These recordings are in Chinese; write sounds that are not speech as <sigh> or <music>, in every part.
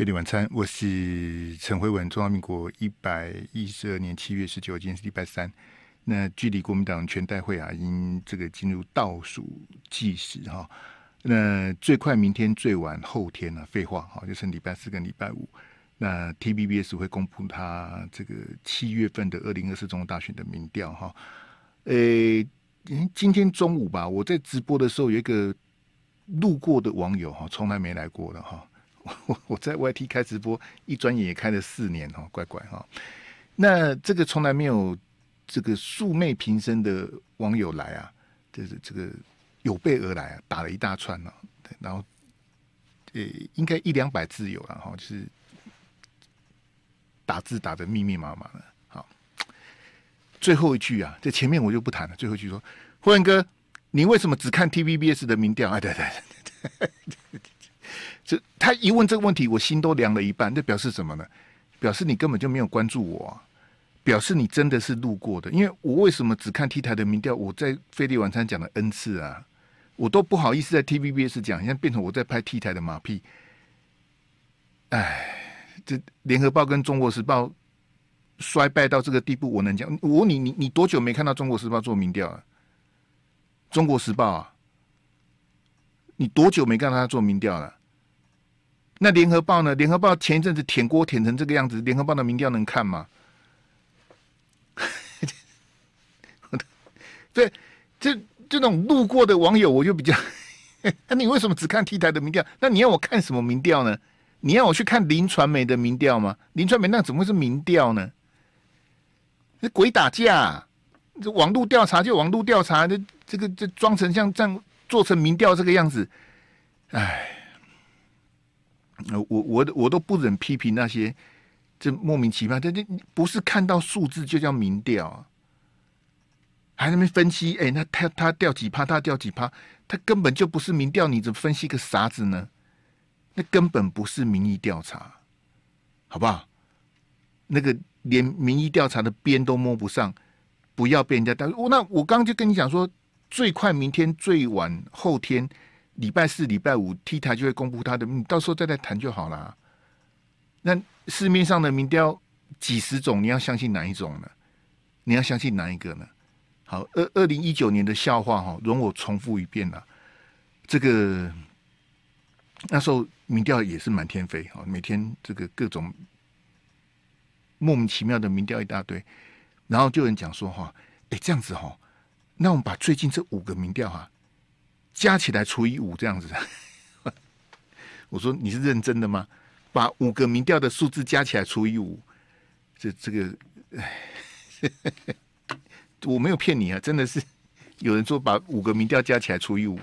夜底晚餐，我是陈慧文。中华民国一百一十二年七月十九，今天是礼拜三。那距离国民党全代会啊，已经这个进入倒数计时哈。那最快明天，最晚后天呢？废话哈，就是礼拜四跟礼拜五。那 T B B S 会公布他这个七月份的二零二四总统大选的民调哈。诶，今天中午吧，我在直播的时候有一个路过的网友哈，从来没来过的哈。我 <laughs> 我在 YT 开直播，一转眼也开了四年哦，乖乖哈。那这个从来没有这个素昧平生的网友来啊，就是这个有备而来啊，打了一大串呢，然后呃应该一两百字有了哈，就是打字打的密密麻麻的。好，最后一句啊，在前面我就不谈了。最后一句说：霍元哥，你为什么只看 TVBS 的民调？哎，对对对。他一问这个问题，我心都凉了一半。这表示什么呢？表示你根本就没有关注我，表示你真的是路过的。因为我为什么只看 T 台的民调？我在费力晚餐讲了 n 次啊，我都不好意思在 TVBS 讲，现在变成我在拍 T 台的马屁。哎，这联合报跟中国时报衰败到这个地步，我能讲？我你你你多久没看到中国时报做民调了？中国时报，啊，你多久没看他做民调了？那联合报呢？联合报前一阵子舔锅舔成这个样子，联合报的民调能看吗？<laughs> 对，这这种路过的网友我就比较，那你为什么只看 T 台的民调？那你要我看什么民调呢？你要我去看林传媒的民调吗？林传媒那怎么会是民调呢？这鬼打架，这网络调查就网络调查，这这个这装成像这样做成民调这个样子，哎。我我我都不忍批评那些，这莫名其妙，这这不是看到数字就叫民调啊？还在那分析，哎，那他他掉几趴，他掉几趴，他根本就不是民调，你怎么分析个啥子呢？那根本不是民意调查，好不好？那个连民意调查的边都摸不上，不要被人家带。我那我刚就跟你讲说，最快明天，最晚后天。礼拜四、礼拜五，T 台就会公布他的，你到时候再来谈就好啦。那市面上的民调几十种，你要相信哪一种呢？你要相信哪一个呢？好，二二零一九年的笑话哈，容我重复一遍了。这个那时候民调也是满天飞哈，每天这个各种莫名其妙的民调一大堆，然后就有人讲说哈，哎这样子哈，那我们把最近这五个民调哈。加起来除以五这样子，<laughs> 我说你是认真的吗？把五个民调的数字加起来除以五，这这个，<laughs> 我没有骗你啊，真的是有人说把五个民调加起来除以五，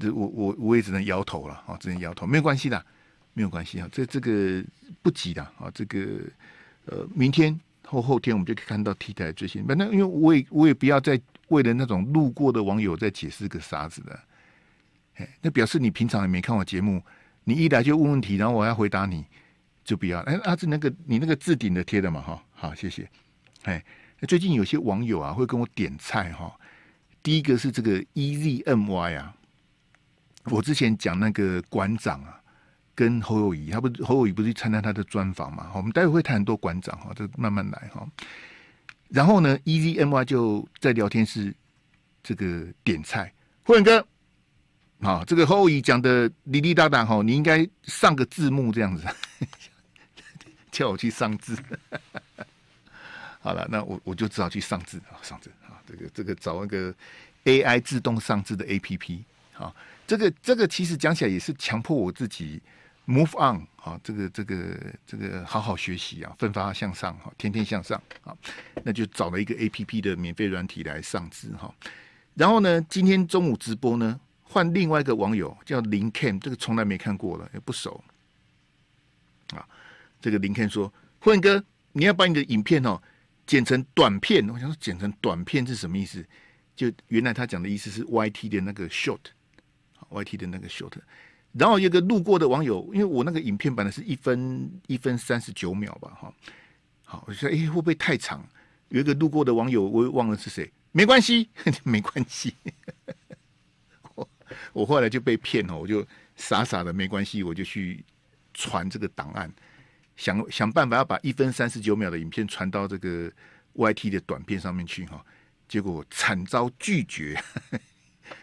这我我我也只能摇头了啊，只能摇头，没有关系的，没有关系啊，这这个不急的啊，这个呃，明天后后天我们就可以看到替代最新，反正因为我也我也不要再。为了那种路过的网友在解释个啥子的，哎，那表示你平常也没看我节目，你一来就问问题，然后我要回答你，就不要。哎，阿志那个你那个置顶的贴的嘛，哈，好，谢谢。哎，最近有些网友啊会跟我点菜哈，第一个是这个 EZY M 啊，我之前讲那个馆长啊，跟侯友谊，他不侯友谊不是去参加他的专访嘛，我们待会会谈很多馆长哈，这慢慢来哈。然后呢，EZMY 就在聊天室这个点菜，慧文哥，啊，这个后羿讲的滴滴答答吼，你应该上个字幕这样子，<laughs> 叫我去上字。<laughs> 好了，那我我就只好去上字啊，上字啊，这个这个找那个 AI 自动上字的 APP。啊，这个这个其实讲起来也是强迫我自己。Move on，啊，这个这个这个好好学习啊，奋发向上哈，天天向上啊，那就找了一个 A P P 的免费软体来上资哈。然后呢，今天中午直播呢，换另外一个网友叫林 Ken，这个从来没看过了，也不熟。啊，这个林 Ken 说：“混哥，你要把你的影片哦剪成短片。”我想说，剪成短片是什么意思？就原来他讲的意思是 Y T 的那个 short，Y T 的那个 short。然后一个路过的网友，因为我那个影片版的是一分一分三十九秒吧，哈，好，我说哎会不会太长？有一个路过的网友，我忘了是谁，没关系，<laughs> 没关系。<laughs> 我我后来就被骗了，我就傻傻的没关系，我就去传这个档案，想想办法要把一分三十九秒的影片传到这个 YT 的短片上面去哈，结果惨遭拒绝。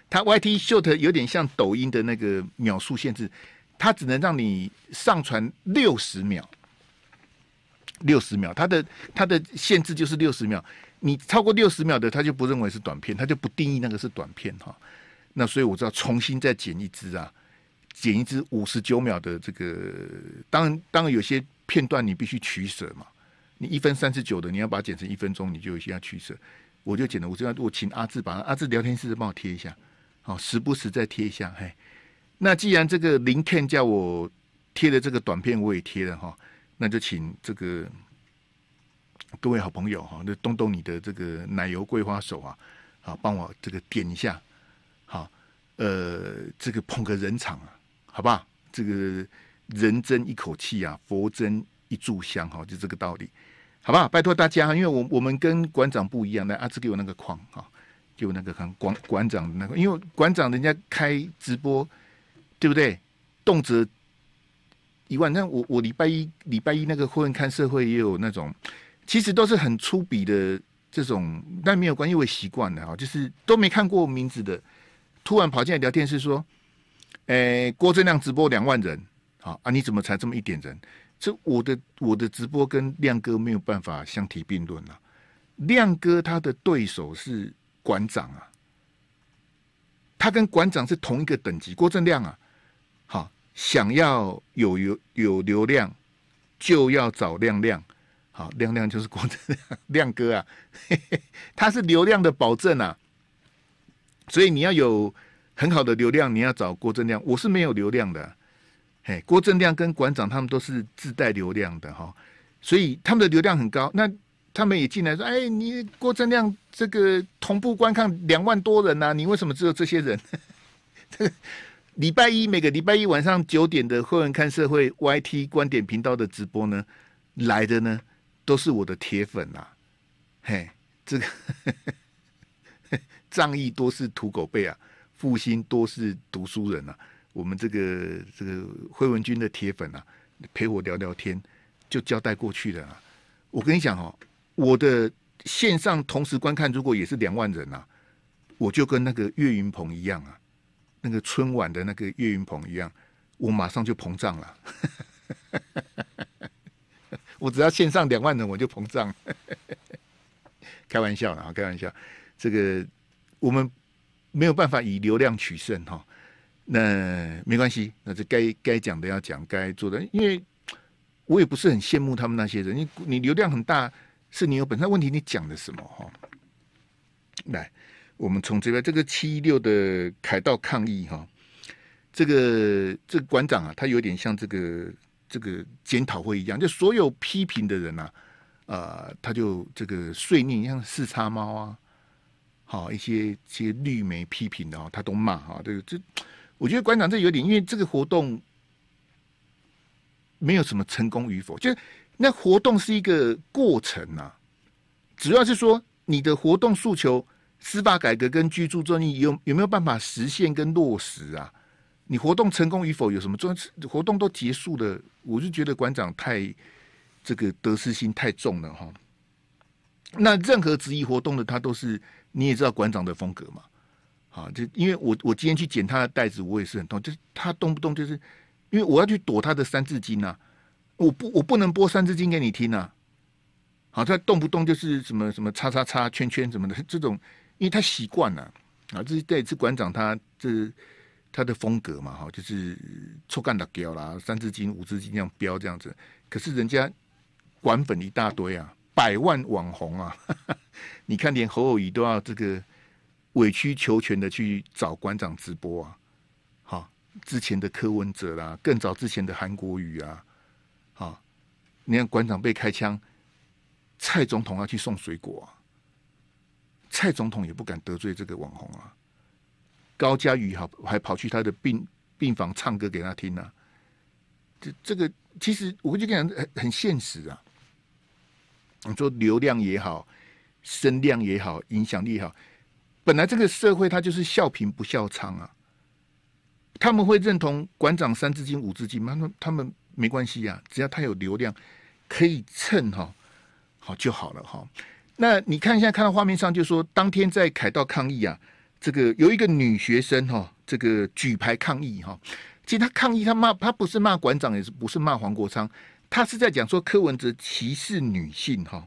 它 YT short 有点像抖音的那个秒数限制，它只能让你上传六十秒，六十秒，它的它的限制就是六十秒。你超过六十秒的，它就不认为是短片，它就不定义那个是短片哈。那所以我知道重新再剪一支啊，剪一支五十九秒的这个。当然，当然有些片段你必须取舍嘛。你一分三十九的，你要把它剪成一分钟，你就先要取舍。我就剪了，我就要我请阿志把阿志聊天室帮我贴一下，好，时不时再贴一下，嘿，那既然这个林 Ken 叫我贴的这个短片我也贴了哈，那就请这个各位好朋友哈，那动动你的这个奶油桂花手啊，好，帮我这个点一下，好，呃，这个捧个人场啊，好吧，这个人争一口气啊，佛争一炷香，哈，就这个道理。好不好？拜托大家，因为我我们跟馆长不一样。来，阿志给我那个框啊，给我那个看馆馆长的那个，因为馆长人家开直播，对不对？动辄一万。那我我礼拜一礼拜一那个会看社会也有那种，其实都是很粗鄙的这种，但没有关系，我习惯了啊。就是都没看过名字的，突然跑进来聊天室说，诶，郭正亮直播两万人，好啊，你怎么才这么一点人？这我的我的直播跟亮哥没有办法相提并论啊。亮哥他的对手是馆长啊，他跟馆长是同一个等级。郭正亮啊，好，想要有有有流量，就要找亮亮，好，亮亮就是郭正亮 <laughs> 哥啊，<laughs> 他是流量的保证啊，所以你要有很好的流量，你要找郭正亮，我是没有流量的。嘿，郭正亮跟馆长他们都是自带流量的哈，所以他们的流量很高。那他们也进来说：“哎，你郭正亮这个同步观看两万多人啊，你为什么只有这些人？” <laughs> 这个礼拜一每个礼拜一晚上九点的《会员看社会》YT 观点频道的直播呢，来的呢都是我的铁粉啊！嘿，这个 <laughs> 仗义多是土狗辈啊，负心多是读书人啊。我们这个这个辉文君的铁粉啊，陪我聊聊天，就交代过去的啊。我跟你讲哦，我的线上同时观看如果也是两万人啊，我就跟那个岳云鹏一样啊，那个春晚的那个岳云鹏一样，我马上就膨胀了。<laughs> 我只要线上两万人，我就膨胀。<laughs> 开玩笑啊，开玩笑，这个我们没有办法以流量取胜哈。那没关系，那这该该讲的要讲，该做的因为我也不是很羡慕他们那些人，你你流量很大，是你有本身问题，你讲的什么哈？来，我们从这边这个七一六的凯道抗议哈，这个这个馆长啊，他有点像这个这个检讨会一样，就所有批评的人呐，啊，他就这个碎念，像四叉猫啊，好一些些绿媒批评的哈，他都骂哈，这个这。我觉得馆长这有点，因为这个活动没有什么成功与否，就是那活动是一个过程啊。主要是说你的活动诉求，司法改革跟居住正义有有没有办法实现跟落实啊？你活动成功与否有什么重要？活动都结束了，我就觉得馆长太这个得失心太重了哈。那任何质疑活动的，他都是你也知道馆长的风格嘛。啊，就因为我我今天去捡他的袋子，我也是很痛。就是他动不动就是，因为我要去躲他的三字经啊，我不我不能播三字经给你听啊。好，他动不动就是什么什么叉叉叉、圈圈什么的这种，因为他习惯了啊。这是这次馆长他这他的风格嘛，哈，就是臭干的标啦，三字经、五字经这样标这样子。可是人家馆粉一大堆啊，百万网红啊，<laughs> 你看连侯友谊都要这个。委曲求全的去找馆长直播啊，好，之前的柯文哲啦，更早之前的韩国瑜啊，啊，你看馆长被开枪，蔡总统要去送水果啊，蔡总统也不敢得罪这个网红啊，高嘉瑜好还跑去他的病病房唱歌给他听呢，这这个其实我就跟你讲很很现实啊，你说流量也好，声量也好，影响力也好。本来这个社会他就是笑贫不笑娼啊，他们会认同馆长三字经五字经，他们他们没关系呀，只要他有流量可以蹭哈好就好了哈。那你看一下，看到画面上就说当天在凯道抗议啊，这个有一个女学生哈，这个举牌抗议哈，其实他抗议，他骂他不是骂馆长，也是不是骂黄国昌，他是在讲说柯文哲歧视女性哈。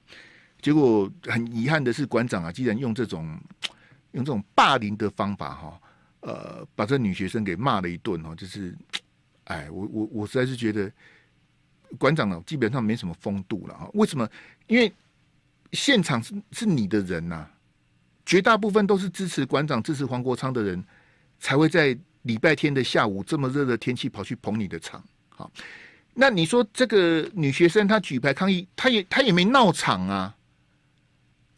结果很遗憾的是，馆长啊，既然用这种。用这种霸凌的方法，哈，呃，把这女学生给骂了一顿，哈，就是，哎，我我我实在是觉得馆长呢，基本上没什么风度了，啊，为什么？因为现场是是你的人呐，绝大部分都是支持馆长、支持黄国昌的人，才会在礼拜天的下午这么热的天气跑去捧你的场，好，那你说这个女学生她举牌抗议，她也她也没闹场啊，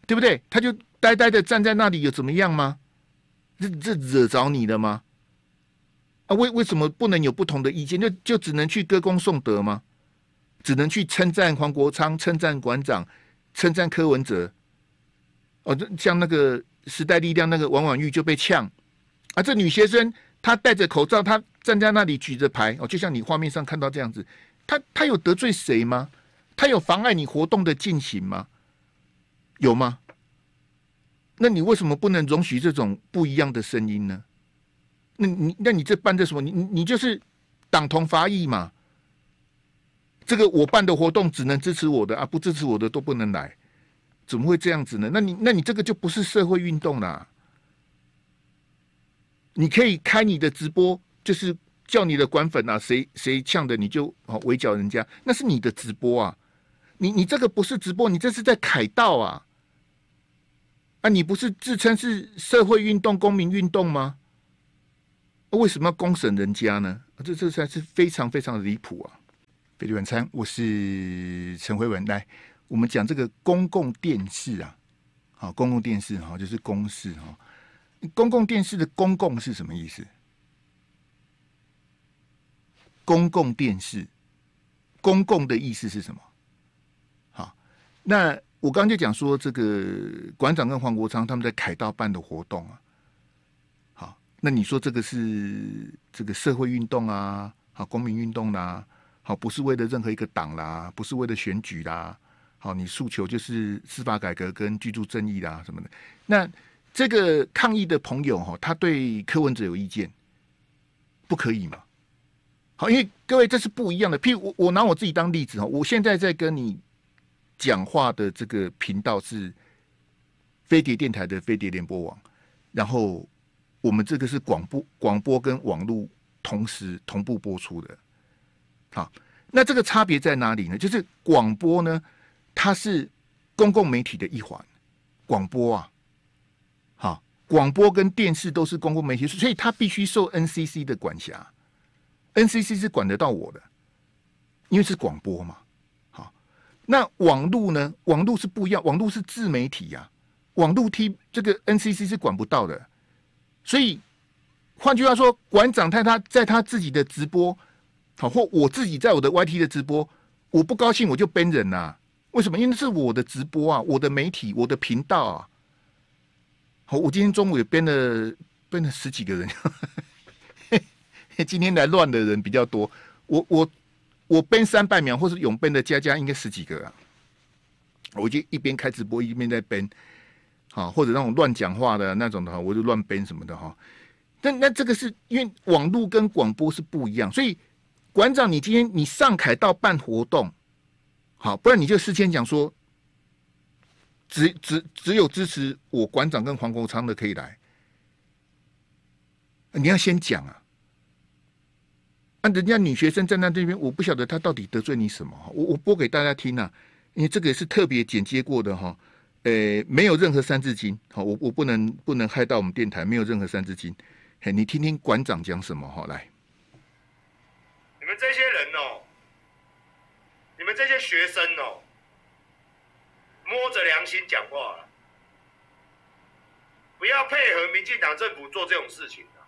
对不对？她就。呆呆的站在那里有怎么样吗？这这惹着你了吗？啊，为为什么不能有不同的意见？就就只能去歌功颂德吗？只能去称赞黄国昌、称赞馆长、称赞柯文哲？哦，像那个时代力量那个王婉玉就被呛。啊，这女学生她戴着口罩，她站在那里举着牌哦，就像你画面上看到这样子。她她有得罪谁吗？她有妨碍你活动的进行吗？有吗？那你为什么不能容许这种不一样的声音呢？那你那你这办的什么？你你你就是党同伐异嘛？这个我办的活动只能支持我的啊，不支持我的都不能来，怎么会这样子呢？那你那你这个就不是社会运动啦。你可以开你的直播，就是叫你的官粉啊，谁谁呛的你就围剿人家，那是你的直播啊。你你这个不是直播，你这是在凯道啊。啊，你不是自称是社会运动、公民运动吗？为什么要公审人家呢？啊，这这才是非常非常的离谱啊！《非礼晚餐》，我是陈慧文，来，我们讲这个公共电视啊，好，公共电视哈，就是公视哈。公共电视的“公共”是什么意思？公共电视，公共的意思是什么？好，那。我刚就讲说，这个馆长跟黄国昌他们在凯道办的活动啊，好，那你说这个是这个社会运动啊，好，公民运动啦，好，不是为了任何一个党啦，不是为了选举啦，好，你诉求就是司法改革跟居住正义啦什么的，那这个抗议的朋友哈，他对柯文哲有意见，不可以吗？好，因为各位这是不一样的。譬如我，我拿我自己当例子哈，我现在在跟你。讲话的这个频道是飞碟电台的飞碟联播网，然后我们这个是广播、广播跟网络同时同步播出的。好，那这个差别在哪里呢？就是广播呢，它是公共媒体的一环，广播啊，好，广播跟电视都是公共媒体，所以它必须受 NCC 的管辖。NCC 是管得到我的，因为是广播嘛。那网络呢？网络是不一样，网络是自媒体呀。网络 T 这个 NCC 是管不到的，所以换句话说，馆长太太在他自己的直播，好或我自己在我的 YT 的直播，我不高兴我就编人呐。为什么？因为是我的直播啊，我的媒体，我的频道啊。好，我今天中午也编了编了十几个人，<laughs> 今天来乱的人比较多。我我。我编三百秒，或是永编的家家应该十几个啊！我就一边开直播，一边在编，好，或者那种乱讲话的那种的话，我就乱编什么的哈。那那这个是因为网络跟广播是不一样，所以馆长，你今天你上海道办活动，好，不然你就事先讲说，只只只有支持我馆长跟黄国昌的可以来，你要先讲啊。那人家女学生站在这边，我不晓得她到底得罪你什么。我我播给大家听啊，因为这个是特别剪接过的哈，诶，没有任何三字经，好，我我不能不能害到我们电台，没有任何三字经。嘿，你听听馆长讲什么哈，来，你们这些人哦，你们这些学生哦，摸着良心讲话，不要配合民进党政府做这种事情啊，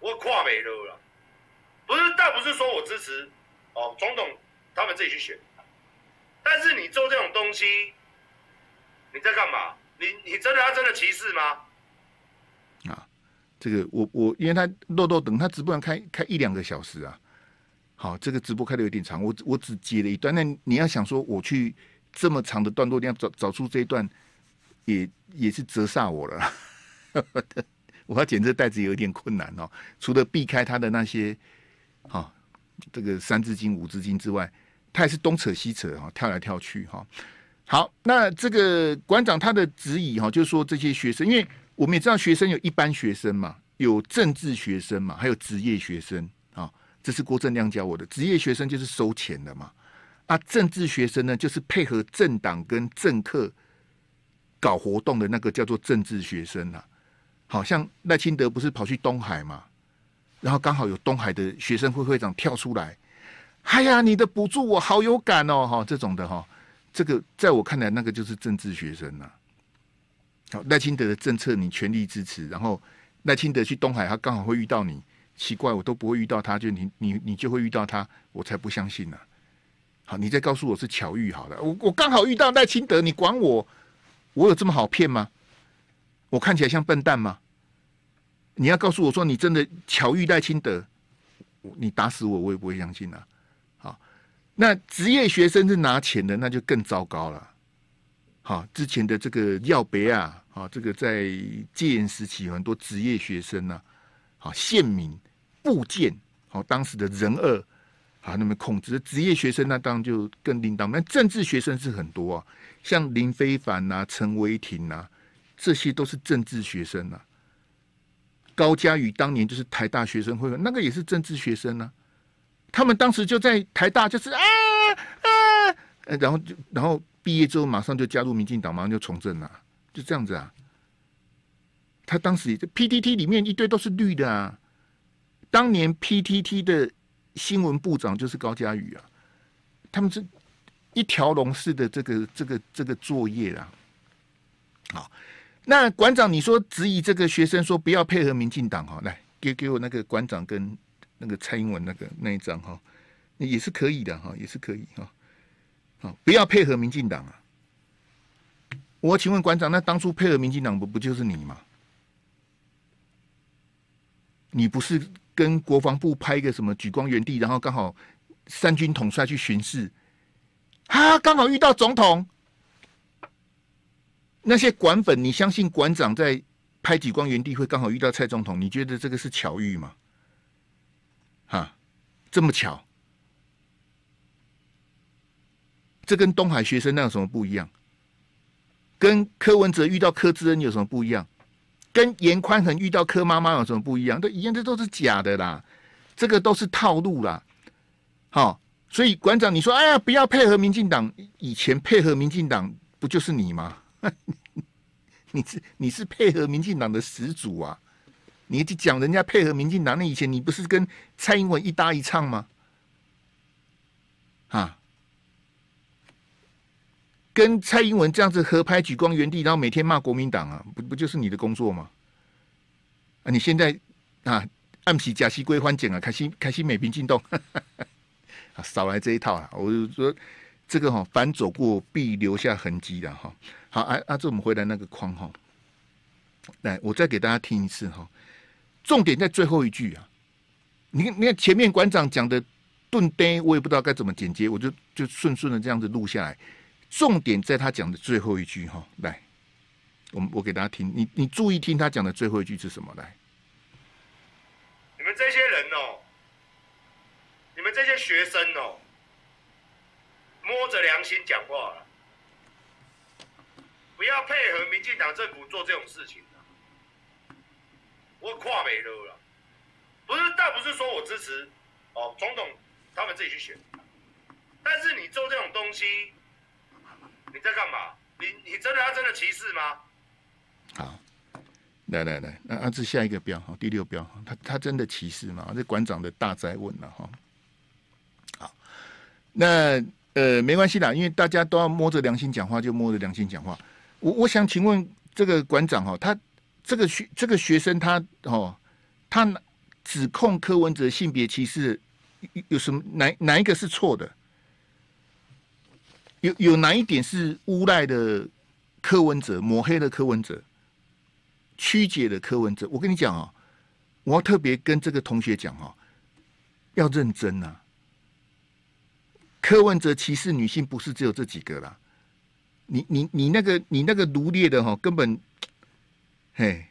我跨美到了。不是，倒不是说我支持，哦，总统他们自己去选，但是你做这种东西，你在干嘛？你你真的他真的歧视吗？啊，这个我我因为他漏豆等他直播开开一两个小时啊，好，这个直播开的有点长，我我只接了一段。那你要想说我去这么长的段落，你要找找出这一段，也也是折煞我了。<laughs> 我要剪这袋子有点困难哦，除了避开他的那些。好，这个三字经、五字经之外，他也是东扯西扯哈，跳来跳去哈。好，那这个馆长他的质疑哈，就是说这些学生，因为我们也知道学生有一般学生嘛，有政治学生嘛，还有职业学生啊。这是郭正亮教我的，职业学生就是收钱的嘛。啊，政治学生呢，就是配合政党跟政客搞活动的那个叫做政治学生啊。好像赖清德不是跑去东海嘛？然后刚好有东海的学生会会长跳出来，哎呀，你的补助我好有感哦，哈，这种的哈，这个在我看来那个就是政治学生呐。好，赖清德的政策你全力支持，然后赖清德去东海，他刚好会遇到你，奇怪，我都不会遇到他，就你你你就会遇到他，我才不相信呢。好，你再告诉我是巧遇好了，我我刚好遇到赖清德，你管我，我有这么好骗吗？我看起来像笨蛋吗？你要告诉我说你真的巧遇戴清德，你打死我我也不会相信啊！好，那职业学生是拿钱的，那就更糟糕了。好，之前的这个要别啊，啊，这个在戒严时期很多职业学生啊，好，县民、部件，好，当时的人恶啊，那么控制职业学生那当然就更另当，那政治学生是很多啊，像林非凡呐、陈维廷呐，这些都是政治学生啊。高嘉瑜当年就是台大学生会那个也是政治学生啊，他们当时就在台大就是啊啊，然后然后毕业之后马上就加入民进党，马上就从政了，就这样子啊。他当时这 PTT 里面一堆都是绿的啊，当年 PTT 的新闻部长就是高嘉瑜啊，他们是一条龙式的这个这个这个作业啊，好。那馆长，你说质疑这个学生说不要配合民进党哈，来给给我那个馆长跟那个蔡英文那个那一张哈，也是可以的哈，也是可以哈，好，不要配合民进党啊！我请问馆长，那当初配合民进党不不就是你吗？你不是跟国防部拍一个什么举光原地，然后刚好三军统帅去巡视，啊，刚好遇到总统。那些管粉，你相信馆长在拍几光原地会刚好遇到蔡总统？你觉得这个是巧遇吗？啊，这么巧？这跟东海学生那有什么不一样？跟柯文哲遇到柯志恩有什么不一样？跟严宽恒遇到柯妈妈有什么不一样？都一样，这都是假的啦，这个都是套路啦。好，所以馆长，你说，哎呀，不要配合民进党，以前配合民进党不就是你吗？<laughs> 你是你是配合民进党的始祖啊！你去讲人家配合民进党，那以前你不是跟蔡英文一搭一唱吗？啊，跟蔡英文这样子合拍举光原地，然后每天骂国民党啊，不不就是你的工作吗？啊，你现在啊，按喜假戏归欢减啊，凯西凯西美平进洞，<laughs> 少来这一套了，我就说。这个哈，凡走过必留下痕迹的哈。好，阿阿志，我们回来那个框哈。来，我再给大家听一次哈。重点在最后一句啊。你你看前面馆长讲的盾碑，我也不知道该怎么剪接，我就就顺顺的这样子录下来。重点在他讲的最后一句哈。来，我们我给大家听，你你注意听他讲的最后一句是什么来？你们这些人哦，你们这些学生哦。摸着良心讲话了，不要配合民进党政府做这种事情。我跨美了，不是倒不是说我支持哦，总统他们自己去选。但是你做这种东西，你在干嘛？你你真的要真的歧视吗？好，来来来，那阿志下一个标，好第六标，他他真的歧视吗？这馆长的大灾问了哈。好，那。呃，没关系啦，因为大家都要摸着良心讲话，就摸着良心讲话。我我想请问这个馆长哈，他这个学这个学生他哦，他指控柯文哲性别歧视，有什么哪哪一个是错的？有有哪一点是诬赖的柯文哲、抹黑的柯文哲、曲解的柯文哲？我跟你讲啊，我要特别跟这个同学讲啊，要认真呐。柯文哲歧视女性不是只有这几个啦，你你你那个你那个奴劣的哈，根本，嘿，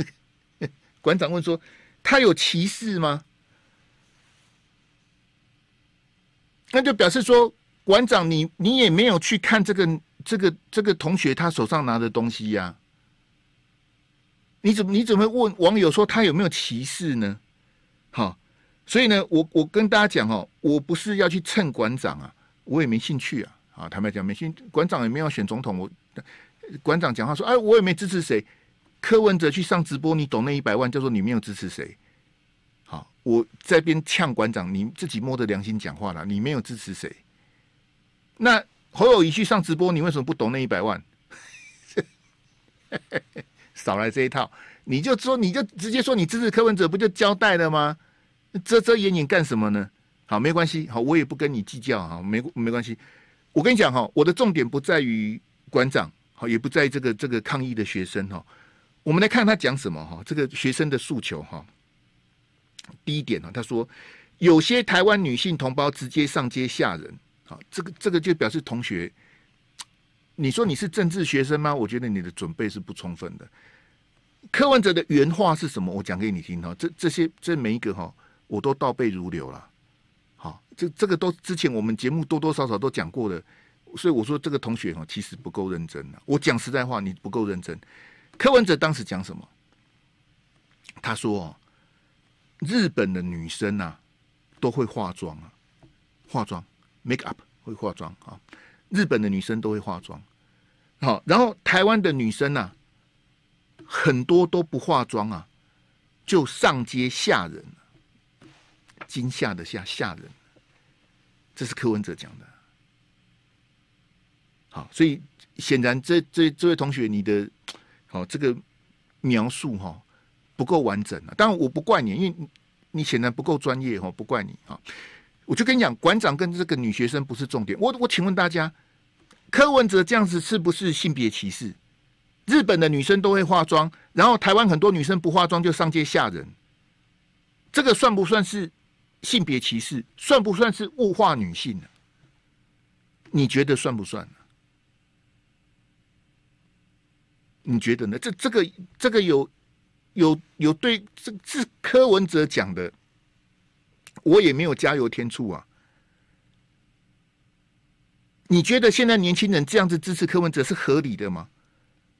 <laughs> 馆长问说他有歧视吗？那就表示说馆长你你也没有去看这个这个这个同学他手上拿的东西呀？你怎么你怎么问网友说他有没有歧视呢？好。所以呢，我我跟大家讲哦，我不是要去蹭馆长啊，我也没兴趣啊。啊，坦白讲，没兴馆长也没有选总统。我馆长讲话说，哎，我也没支持谁。柯文哲去上直播，你懂那一百万，就说你没有支持谁。好，我在边呛馆长，你自己摸着良心讲话了，你没有支持谁。那侯友谊去上直播，你为什么不懂那一百万？<laughs> 少来这一套，你就说，你就直接说，你支持柯文哲，不就交代了吗？遮遮掩掩干什么呢？好，没关系，好，我也不跟你计较啊，没没关系。我跟你讲哈，我的重点不在于馆长，好，也不在于这个这个抗议的学生哈。我们来看他讲什么哈，这个学生的诉求哈。第一点呢，他说有些台湾女性同胞直接上街吓人，好，这个这个就表示同学，你说你是政治学生吗？我觉得你的准备是不充分的。柯文哲的原话是什么？我讲给你听哈，这这些这每一个哈。我都倒背如流了，好，这这个都之前我们节目多多少少都讲过的，所以我说这个同学哦，其实不够认真了。我讲实在话，你不够认真。柯文哲当时讲什么？他说，日本的女生啊，都会化妆啊，化妆 make up 会化妆啊，日本的女生都会化妆。好，然后台湾的女生呢，很多都不化妆啊，就上街吓人。惊吓的吓吓人，这是柯文哲讲的。好，所以显然这这这位同学，你的好这个描述哈不够完整了。当然我不怪你，因为你显然不够专业哦，不怪你啊。我就跟你讲，馆长跟这个女学生不是重点。我我请问大家，柯文哲这样子是不是性别歧视？日本的女生都会化妆，然后台湾很多女生不化妆就上街吓人，这个算不算是？性别歧视算不算是物化女性呢？你觉得算不算呢？你觉得呢？这这个这个有有有对这这柯文哲讲的，我也没有加油添醋啊。你觉得现在年轻人这样子支持柯文哲是合理的吗？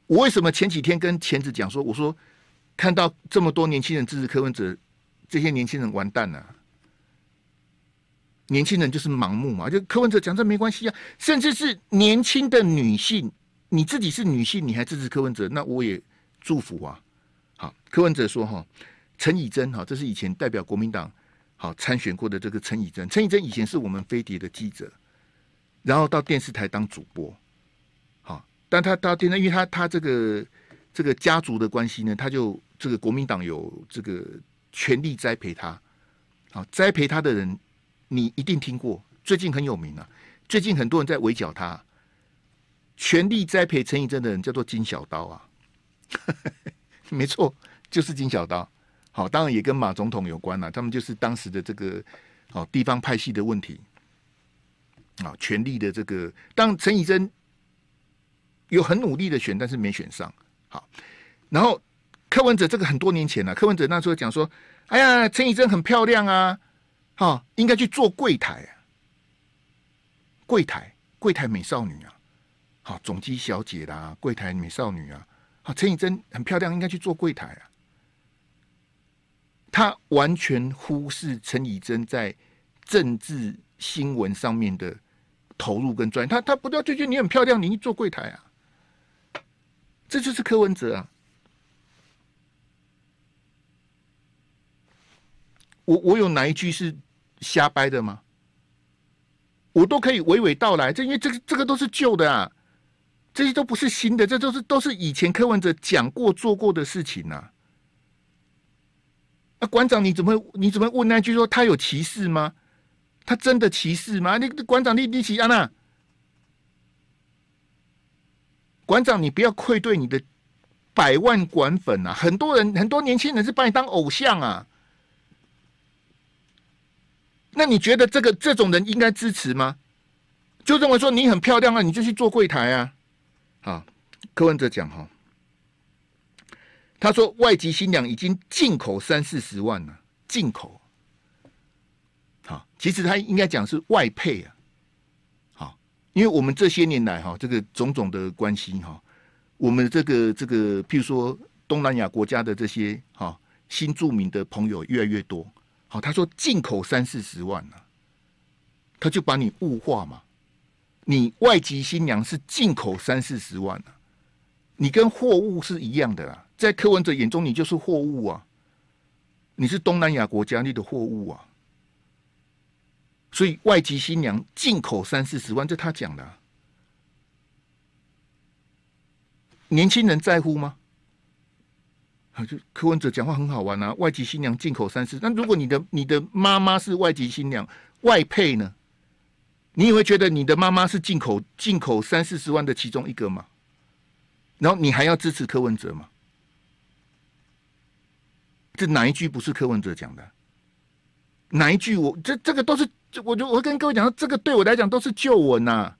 我为什么前几天跟钳子讲说，我说看到这么多年轻人支持柯文哲，这些年轻人完蛋了。年轻人就是盲目嘛，就柯文哲讲这没关系啊，甚至是年轻的女性，你自己是女性，你还支持柯文哲，那我也祝福啊。好，柯文哲说哈，陈以真哈，这是以前代表国民党好参选过的这个陈以真。陈以真以前是我们飞碟的记者，然后到电视台当主播。好，但他到电视，因为他他这个这个家族的关系呢，他就这个国民党有这个全力栽培他。好，栽培他的人。你一定听过，最近很有名啊！最近很多人在围剿他，全力栽培陈以真的人叫做金小刀啊，<laughs> 没错，就是金小刀。好，当然也跟马总统有关啊，他们就是当时的这个好地方派系的问题啊，权力的这个。当陈以真有很努力的选，但是没选上。好，然后柯文哲这个很多年前了，柯文哲那时候讲说：“哎呀，陈以真很漂亮啊。”啊，应该去做柜台啊，柜台柜台美少女啊，好总机小姐啦，柜台美少女啊，好陈以贞很漂亮，应该去做柜台啊。他完全忽视陈以贞在政治新闻上面的投入跟专业，他他不要就觉得你很漂亮，你去做柜台啊，这就是柯文哲啊。我我有哪一句是？瞎掰的吗？我都可以娓娓道来，这因为这个这个都是旧的啊，这些都不是新的，这都是都是以前柯文哲讲过做过的事情呐。那馆长你怎么你怎么问那句说他有歧视吗？他真的歧视吗？你馆长你你起安娜，馆长你不要愧对你的百万馆粉啊，很多人很多年轻人是把你当偶像啊。那你觉得这个这种人应该支持吗？就认为说你很漂亮啊，你就去做柜台啊？好，柯文哲讲哈，他说外籍新娘已经进口三四十万了，进口。好，其实他应该讲是外配啊。好，因为我们这些年来哈，这个种种的关系哈，我们这个这个，譬如说东南亚国家的这些哈新著名的朋友越来越多。他说：“进口三四十万呢，他就把你物化嘛。你外籍新娘是进口三四十万呢，你跟货物是一样的啦。在柯文哲眼中，你就是货物啊，你是东南亚国家里的货物啊。所以外籍新娘进口三四十万，这他讲的。年轻人在乎吗？”啊，就柯文哲讲话很好玩啊！外籍新娘进口三四那如果你的你的妈妈是外籍新娘外配呢，你也会觉得你的妈妈是进口进口三四十万的其中一个吗？然后你还要支持柯文哲吗？这哪一句不是柯文哲讲的？哪一句我这这个都是，我我我跟各位讲，这个对我来讲都是旧闻呐。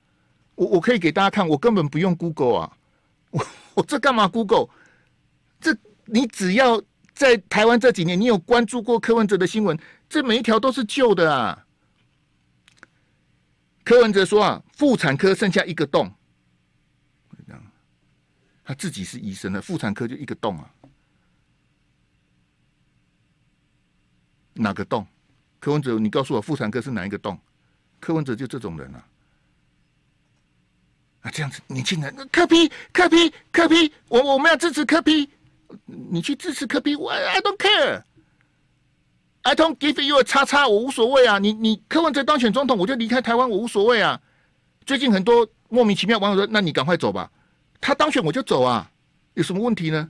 我我可以给大家看，我根本不用 Google 啊，我我这干嘛 Google？你只要在台湾这几年，你有关注过柯文哲的新闻？这每一条都是旧的啊。柯文哲说啊，妇产科剩下一个洞。他自己是医生的，妇产科就一个洞啊。哪个洞？柯文哲，你告诉我妇产科是哪一个洞？柯文哲就这种人啊。啊，这样子，年轻人，柯批，柯批，柯批，我我们要支持柯批。你去支持科比，我 I don't care，I don't give you a 叉叉，我无所谓啊。你你柯文哲当选总统，我就离开台湾，我无所谓啊。最近很多莫名其妙网友说，那你赶快走吧，他当选我就走啊，有什么问题呢？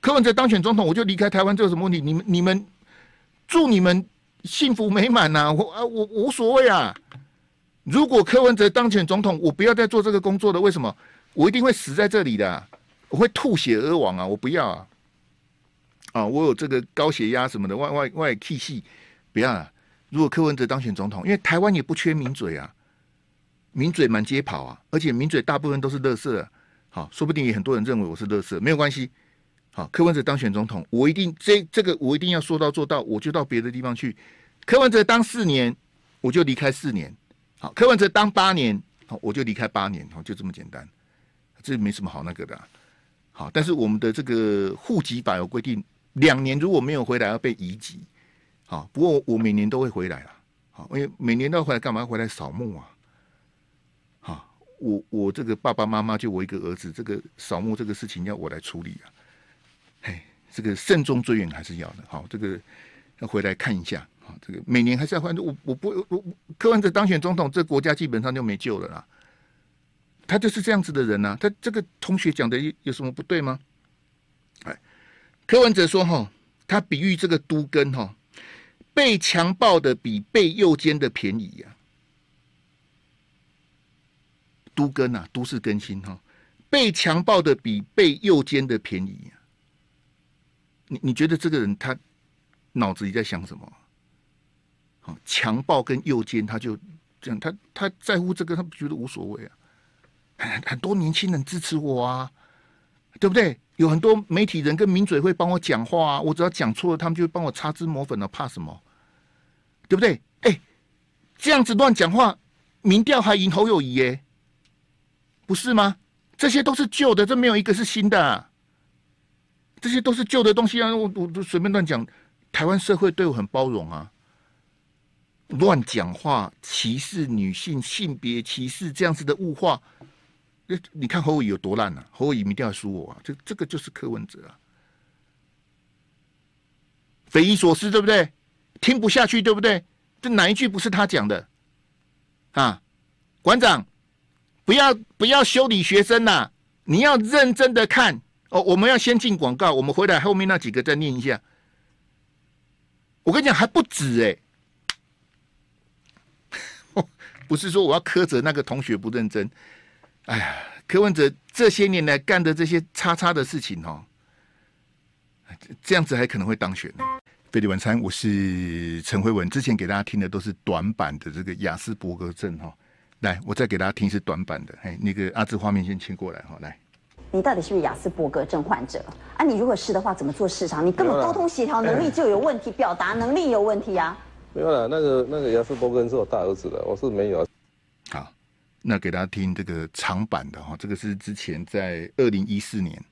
柯文哲当选总统，我就离开台湾，这有什么问题？你们你们祝你们幸福美满呐，我啊我无所谓啊。如果柯文哲当选总统，我不要再做这个工作了。为什么？我一定会死在这里的。我会吐血而亡啊！我不要啊！啊，我有这个高血压什么的，外外外 T 系不要了。如果柯文哲当选总统，因为台湾也不缺名嘴啊，名嘴满街跑啊，而且名嘴大部分都是乐色，好，说不定也很多人认为我是乐色，没有关系。好，柯文哲当选总统，我一定这这个我一定要说到做到，我就到别的地方去。柯文哲当四年，我就离开四年。好，柯文哲当八年，好，我就离开八年。好，就这么简单，这没什么好那个的。好，但是我们的这个户籍法有规定，两年如果没有回来要被移籍。好，不过我每年都会回来啦。好，因为每年都要回来干嘛？回来扫墓啊。好，我我这个爸爸妈妈就我一个儿子，这个扫墓这个事情要我来处理啊。嘿，这个慎重追远还是要的。好，这个要回来看一下。好，这个每年还是要换。我我不我科幻者当选总统，这国家基本上就没救了啦。他就是这样子的人呐，他这个同学讲的有什么不对吗？哎，柯文哲说哈，他比喻这个都根哈，被强暴的比被右肩的便宜呀。都根呐，都市更新哈，被强暴的比被右肩的便宜。你你觉得这个人他脑子里在想什么？好，强暴跟右肩，他就这样，他他在乎这个，他觉得无所谓啊。很多年轻人支持我啊，对不对？有很多媒体人跟名嘴会帮我讲话啊，我只要讲错了，他们就帮我擦脂抹粉了，怕什么？对不对？哎，这样子乱讲话，民调还赢侯友谊耶，不是吗？这些都是旧的，这没有一个是新的，这些都是旧的东西啊！我我都随便乱讲，台湾社会对我很包容啊，乱讲话、歧视女性、性别歧视这样子的物化。你看侯伟有多烂呐！侯伟一定要输我啊！这这个就是柯文哲啊，匪夷所思，对不对？听不下去，对不对？这哪一句不是他讲的？啊，馆长，不要不要修理学生呐！你要认真的看哦。我们要先进广告，我们回来后面那几个再念一下。我跟你讲，还不止哎，<laughs> 不是说我要苛责那个同学不认真。哎呀，柯文哲这些年来干的这些叉叉的事情哦，这样子还可能会当选呢。费力晚餐，我是陈慧文。之前给大家听的都是短板的这个雅斯伯格症哈，来，我再给大家听是短板的。哎，那个阿志画面先切过来哈，来，你到底是不是雅斯伯格症患者啊？你如果是的话，怎么做市场？你根本沟通协调能力就有问题，表达能力有问题啊。没有啦，那个那个雅斯伯格是我大儿子的，我是没有啊。好。那给大家听这个长版的哈，这个是之前在二零一四年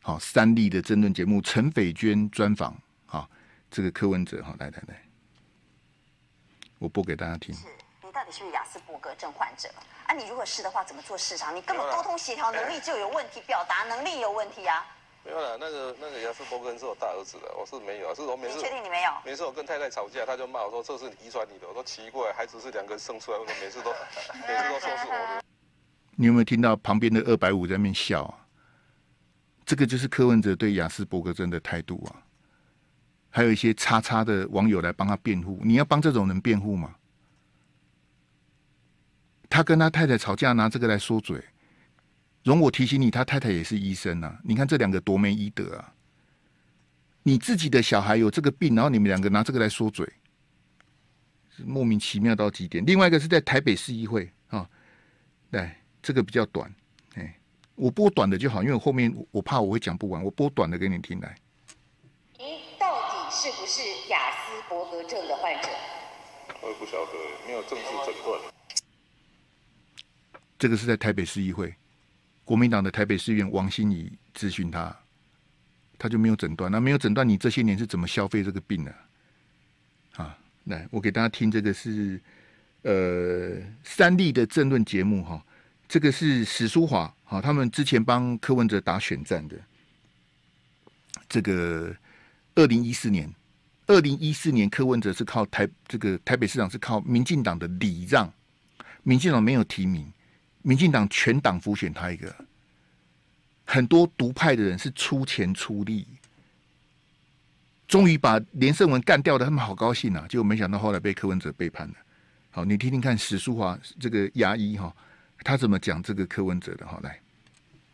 好三立的争论节目陈斐娟专访啊，这个柯文哲哈，来来来，我播给大家听。你到底是不是雅斯伯格症患者啊？你如果是的话，怎么做市场？你根本沟通协调能力就有问题，表达能力有问题啊！没有了，那个那个雅斯伯格是我大儿子的，我是没有啊，是我每次。你确定你没有？每次我跟太太吵架，他就骂我说：“这是你遗传你的。”我说：“奇怪，孩子是两个生出来，为什么每次都 <laughs> 每次都说是我的？”你有没有听到旁边的二百五在面笑？啊？这个就是柯文哲对雅斯伯格症的态度啊！还有一些叉叉的网友来帮他辩护，你要帮这种人辩护吗？他跟他太太吵架，拿这个来说嘴。容我提醒你，他太太也是医生呐。你看这两个多没医德啊！你自己的小孩有这个病，然后你们两个拿这个来说嘴，是莫名其妙到极点。另外一个是在台北市议会啊，来这个比较短，哎，我播短的就好，因为后面我怕我会讲不完，我播短的给你听来。您到底是不是雅斯伯格症的患者？我也不晓得，没有正式诊断。这个是在台北市议会。国民党的台北市议员王心怡咨询他，他就没有诊断。那没有诊断，你这些年是怎么消费这个病的？啊，来，我给大家听这个是呃三立的政论节目哈。这个是史书华哈，他们之前帮柯文哲打选战的。这个二零一四年，二零一四年柯文哲是靠台这个台北市长是靠民进党的礼让，民进党没有提名。民进党全党扶选他一个，很多独派的人是出钱出力，终于把连胜文干掉的，他们好高兴结果没想到后来被柯文哲背叛了。好，你听听看史书华这个牙医哈，他怎么讲这个柯文哲的？好来，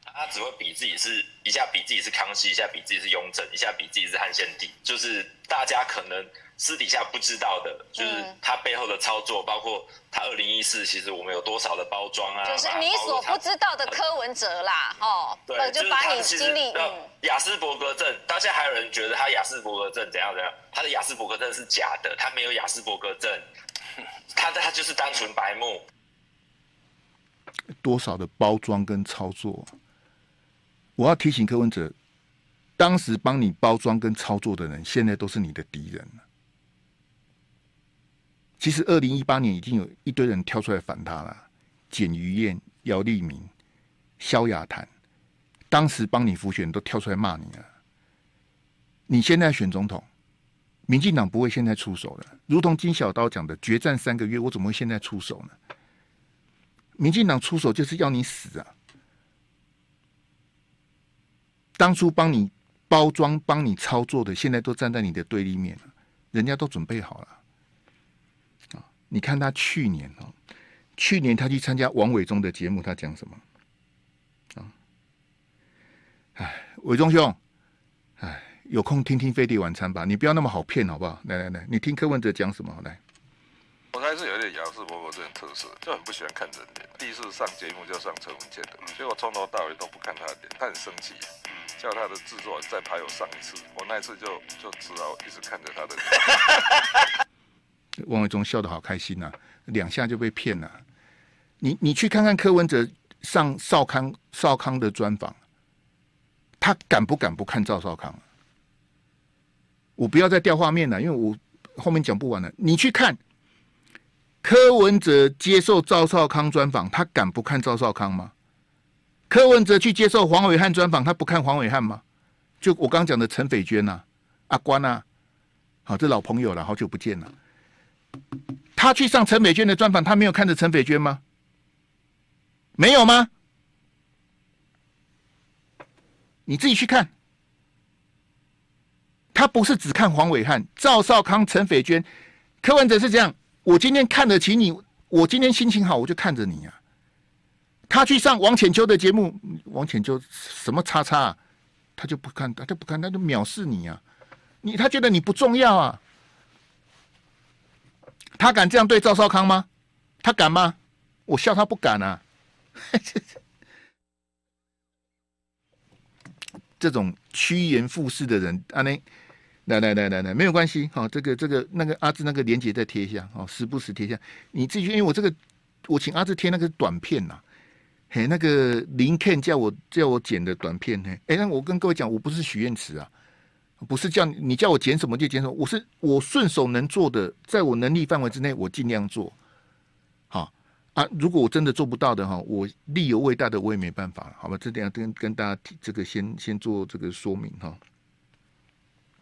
他只会比自己是一下比自己是康熙，一下比自己是雍正，一下比自己是汉献帝，就是。大家可能私底下不知道的，就是它背后的操作，包括它二零一四，其实我们有多少的包装啊？就是你所不知道的柯文哲啦，哦，对，就把你经历。雅斯伯格症，到现在还有人觉得他雅斯伯格症怎样怎样？他的雅斯伯格症是假的，他没有雅斯伯格症，<laughs> 他他就是单纯白目。多少的包装跟操作？我要提醒柯文哲。当时帮你包装跟操作的人，现在都是你的敌人其实二零一八年已经有一堆人跳出来反他了，简于燕、姚立明、萧雅谈，当时帮你复选都跳出来骂你了。你现在选总统，民进党不会现在出手了。如同金小刀讲的，决战三个月，我怎么会现在出手呢？民进党出手就是要你死啊！当初帮你。包装帮你操作的，现在都站在你的对立面了。人家都准备好了啊！你看他去年啊，去年他去参加王伟忠的节目，他讲什么？啊，哎，伟忠兄，哎，有空听听飞地晚餐吧。你不要那么好骗，好不好？来来来，你听柯文哲讲什么？来，我还是有点姚氏伯伯这种特色，就很不喜欢看人脸。第一次上节目就上陈文健的，所以我从头到尾都不看他的脸，他很生气。叫他的制作再拍我上一次，我那一次就就知道一直看着他的。<laughs> 汪伟忠笑得好开心呐，两下就被骗了。你你去看看柯文哲上少康少康的专访，他敢不敢不看赵少康？我不要再掉画面了，因为我后面讲不完了。你去看柯文哲接受赵少康专访，他敢不看赵少康吗？柯文哲去接受黄伟汉专访，他不看黄伟汉吗？就我刚讲的陈斐娟呐，阿关呐，好，这老朋友了，好久不见了。他去上陈斐娟的专访，他没有看着陈斐娟吗？没有吗？你自己去看。他不是只看黄伟汉、赵少康、陈斐娟，柯文哲是这样。我今天看得起你，我今天心情好，我就看着你呀。他去上王浅秋的节目，王浅秋什么叉叉，啊，他就不看，他就不看，他就藐视你啊！你他觉得你不重要啊！他敢这样对赵少康吗？他敢吗？我笑他不敢啊！<laughs> 这种趋炎附势的人，阿 n 来来来来来，没有关系，好，这个这个那个阿志那个链接再贴一下，哦，时不时贴一下。你自己因为我这个，我请阿志贴那个短片呐。哎，那个林 Ken 叫我叫我剪的短片呢？哎，那我跟各位讲，我不是许愿池啊，不是叫你叫我剪什么就剪什么。我是我顺手能做的，在我能力范围之内，我尽量做。好啊，如果我真的做不到的哈，我力有未大的，我也没办法。好吧，这点要跟跟大家提，这个先先做这个说明哈。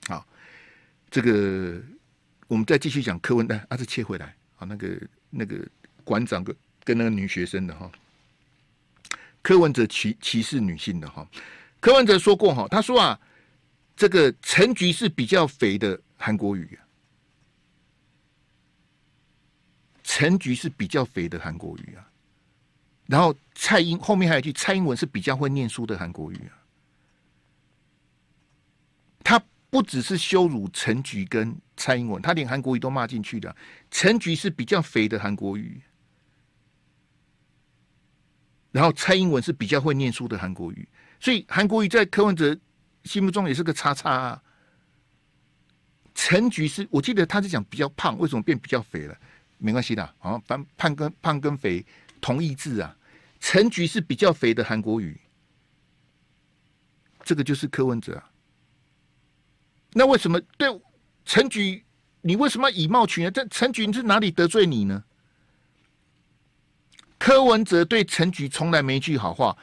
好，这个我们再继续讲课文，但还是切回来。好，那个那个馆长跟跟那个女学生的哈。柯文哲歧歧视女性的哈，柯文哲说过哈，他说啊，这个陈菊是比较肥的韩国语，陈菊是比较肥的韩国语啊，然后蔡英后面还有句蔡英文是比较会念书的韩国语啊，他不只是羞辱陈菊跟蔡英文，他连韩国语都骂进去的，陈菊是比较肥的韩国语。然后蔡英文是比较会念书的韩国语，所以韩国语在柯文哲心目中也是个叉叉啊。陈菊是我记得他是讲比较胖，为什么变比较肥了？没关系的，好像“胖”跟“胖”跟“肥”同义字啊。陈菊是比较肥的韩国语，这个就是柯文哲啊。那为什么对陈菊？你为什么要以貌取人？这陈菊是哪里得罪你呢？柯文哲对陈菊从来没一句好话。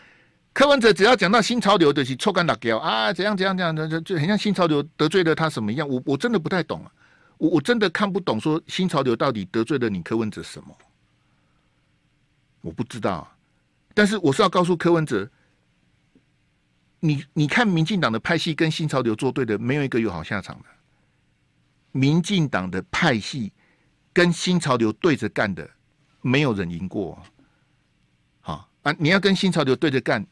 柯文哲只要讲到新潮流的是臭干打椒啊，怎样怎样怎样，就就很像新潮流得罪了他什么样？我我真的不太懂啊，我我真的看不懂，说新潮流到底得罪了你柯文哲什么？我不知道，啊，但是我是要告诉柯文哲，你你看民进党的派系跟新潮流作对的，没有一个有好下场的。民进党的派系跟新潮流对着干的，没有人赢过。啊！你要跟新潮流对着干，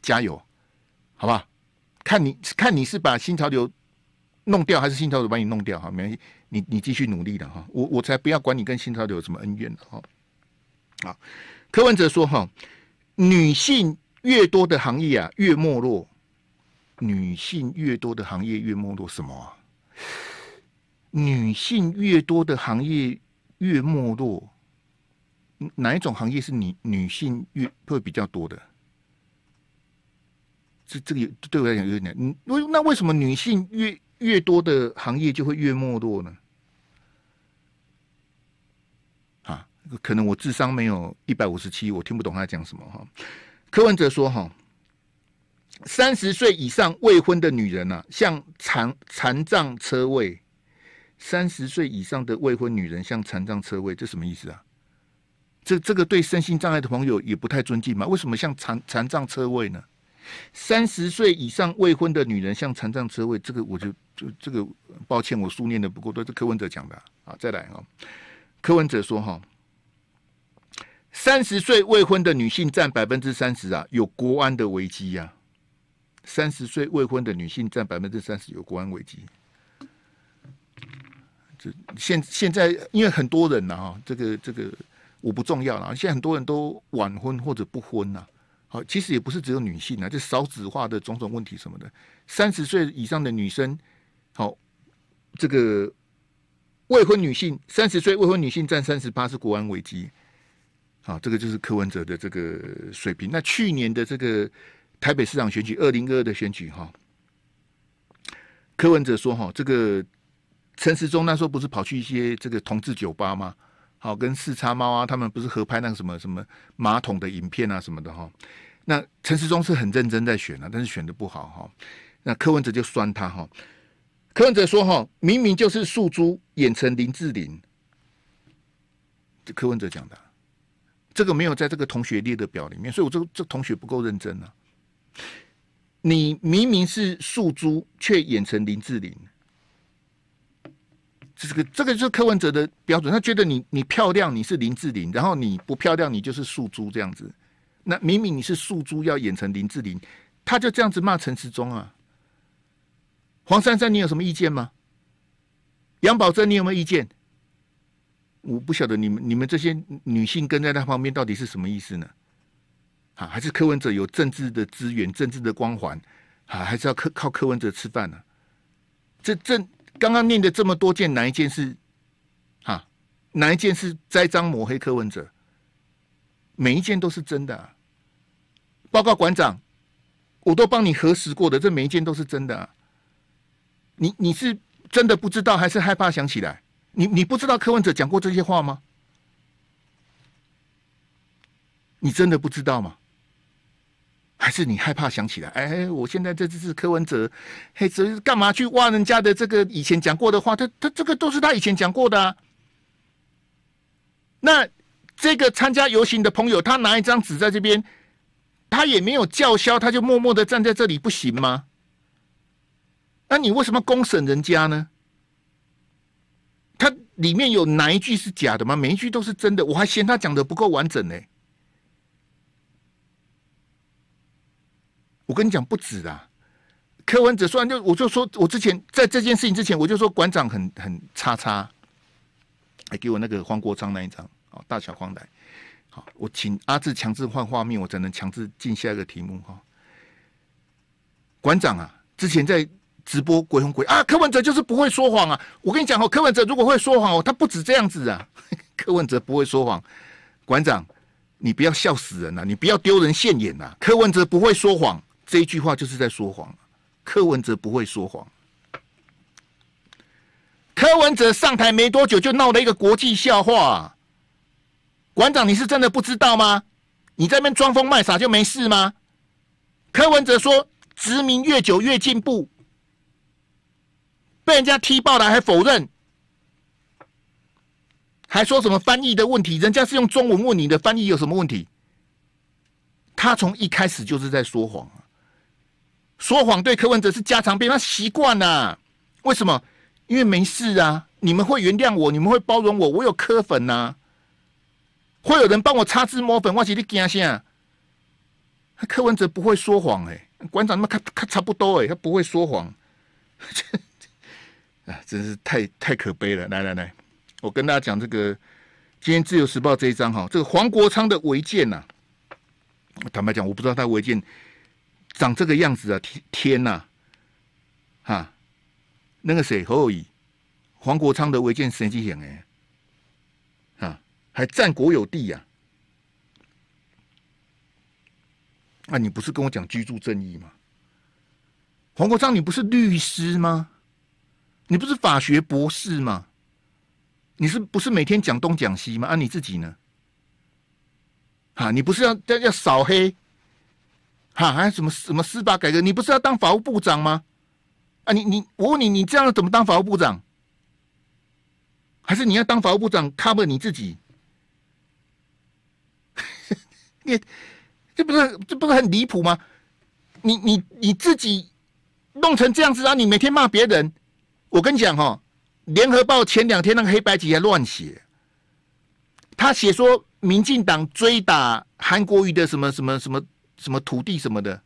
加油，好吧？看你看你是把新潮流弄掉，还是新潮流把你弄掉？哈，没关系，你你继续努力的哈。我我才不要管你跟新潮流有什么恩怨的哈。好，柯文哲说哈，女性越多的行业啊，越没落。女性越多的行业越没落，什么？女性越多的行业越没落。哪一种行业是女女性越会比较多的？这这个对我来讲有点难。为那为什么女性越越多的行业就会越没落呢？啊，可能我智商没有一百五十七，我听不懂他讲什么哈。柯文哲说哈，三十岁以上未婚的女人啊，像残残障车位；三十岁以上的未婚女人像残障车位，这什么意思啊？这这个对身心障碍的朋友也不太尊敬嘛？为什么像残残障车位呢？三十岁以上未婚的女人像残障车位，这个我就就这个抱歉，我书念的不够多。这柯文哲讲的啊，再来哦，柯文哲说哈，三十岁未婚的女性占百分之三十啊，有国安的危机呀。三十岁未婚的女性占百分之三十，有国安危机。这现现在因为很多人呐，哈，这个这个。我不重要了，现在很多人都晚婚或者不婚呐。好，其实也不是只有女性啊，就少子化的种种问题什么的。三十岁以上的女生，好，这个未婚女性三十岁未婚女性占三十八是国安危机。好，这个就是柯文哲的这个水平。那去年的这个台北市长选举二零二二的选举哈，柯文哲说哈，这个陈时中那时候不是跑去一些这个同志酒吧吗？好，跟四叉猫啊，他们不是合拍那个什么什么马桶的影片啊什么的哈。那陈世忠是很认真在选啊，但是选的不好哈。那柯文哲就酸他哈。柯文哲说哈，明明就是树珠演成林志玲。这柯文哲讲的，这个没有在这个同学列的表里面，所以我这这同学不够认真啊。你明明是树珠，却演成林志玲。这个这个就是柯文哲的标准，他觉得你你漂亮你是林志玲，然后你不漂亮你就是素珠这样子。那明明你是素珠，要演成林志玲，他就这样子骂陈时中啊。黄珊珊，你有什么意见吗？杨宝珍，你有没有意见？我不晓得你们你们这些女性跟在他旁边到底是什么意思呢？啊，还是柯文哲有政治的资源、政治的光环？啊，还是要靠靠柯文哲吃饭呢？这正。刚刚念的这么多件，哪一件是，哈？哪一件是栽赃抹黑柯文哲？每一件都是真的。报告馆长，我都帮你核实过的，这每一件都是真的。你你是真的不知道，还是害怕想起来？你你不知道柯文哲讲过这些话吗？你真的不知道吗？还是你害怕想起来？哎，我现在这只是柯文哲，嘿，这干嘛去挖人家的这个以前讲过的话？他他这个都是他以前讲过的。啊。那这个参加游行的朋友，他拿一张纸在这边，他也没有叫嚣，他就默默的站在这里，不行吗？那你为什么公审人家呢？他里面有哪一句是假的吗？每一句都是真的，我还嫌他讲的不够完整呢。我跟你讲不止啊，柯文哲说完就我就说，我之前在这件事情之前，我就说馆长很很叉叉，还给我那个黄国昌那一张哦，大小框来，好，我请阿志强制换画面，我才能强制进下一个题目哈。馆长啊，之前在直播鬼哄鬼啊，柯文哲就是不会说谎啊。我跟你讲哦，柯文哲如果会说谎哦，他不止这样子啊，<laughs> 柯文哲不会说谎。馆长，你不要笑死人啊，你不要丢人现眼呐，柯文哲不会说谎。这一句话就是在说谎，柯文哲不会说谎。柯文哲上台没多久就闹了一个国际笑话，馆长你是真的不知道吗？你那边装疯卖傻就没事吗？柯文哲说殖民越久越进步，被人家踢爆了还否认，还说什么翻译的问题？人家是用中文问你的，翻译有什么问题？他从一开始就是在说谎。说谎对柯文哲是家常便，他习惯了。为什么？因为没事啊，你们会原谅我，你们会包容我，我有柯粉呐，会有人帮我擦脂抹粉。我今天惊吓，柯文哲不会说谎哎，馆长他妈看看差不多哎，他不会说谎。<laughs> 啊，真是太太可悲了。来来来，我跟大家讲这个，今天《自由时报》这一章哈，这个黄国昌的违建呐，坦白讲，我不知道他违建。长这个样子啊，天呐！哈，那个谁何友仪、黄国昌的违建神经病哎！啊，还占国有地呀？啊，你不是跟我讲居住正义吗？黄国昌，你不是律师吗？你不是法学博士吗？你是不是每天讲东讲西吗？啊，你自己呢？哈，你不是要要要扫黑？哈，还什么什么司法改革？你不是要当法务部长吗？啊，你你我问你，你这样怎么当法务部长？还是你要当法务部长 cover 你自己？<laughs> 你这不是这不是很离谱吗？你你你自己弄成这样子啊！你每天骂别人，我跟你讲哦，联合报前两天那个黑白集还乱写，他写说民进党追打韩国瑜的什么什么什么。什么土地什么的，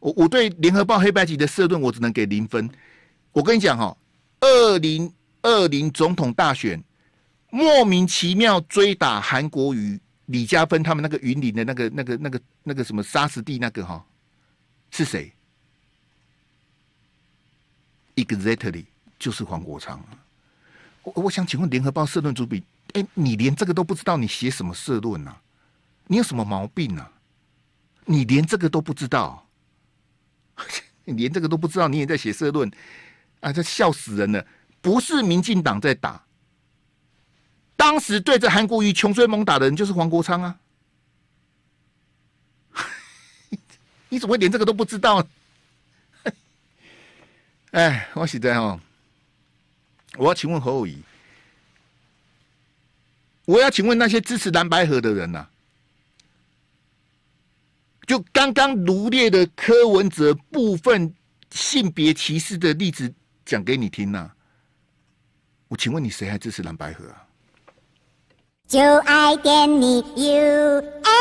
我我对联合报黑白旗的社论，我只能给零分。我跟你讲哈，二零二零总统大选，莫名其妙追打韩国瑜、李嘉芬他们那个云林的那个、那个、那个、那个什么沙石地那个哈，是谁？Exactly 就是黄国昌。我我想请问联合报社论主笔，哎，你连这个都不知道，你写什么社论呢？你有什么毛病呢？你连这个都不知道，<laughs> 你连这个都不知道，你也在写社论啊？这笑死人了！不是民进党在打，当时对着韩国瑜穷追猛打的人就是黄国昌啊！<laughs> 你怎么会连这个都不知道？<laughs> 哎，我现在哦，我要请问何武仪，我要请问那些支持蓝白河的人呐。就刚刚罗列的柯文哲部分性别歧视的例子，讲给你听呐。我请问你，谁还支持蓝白合啊？就爱你 UFO。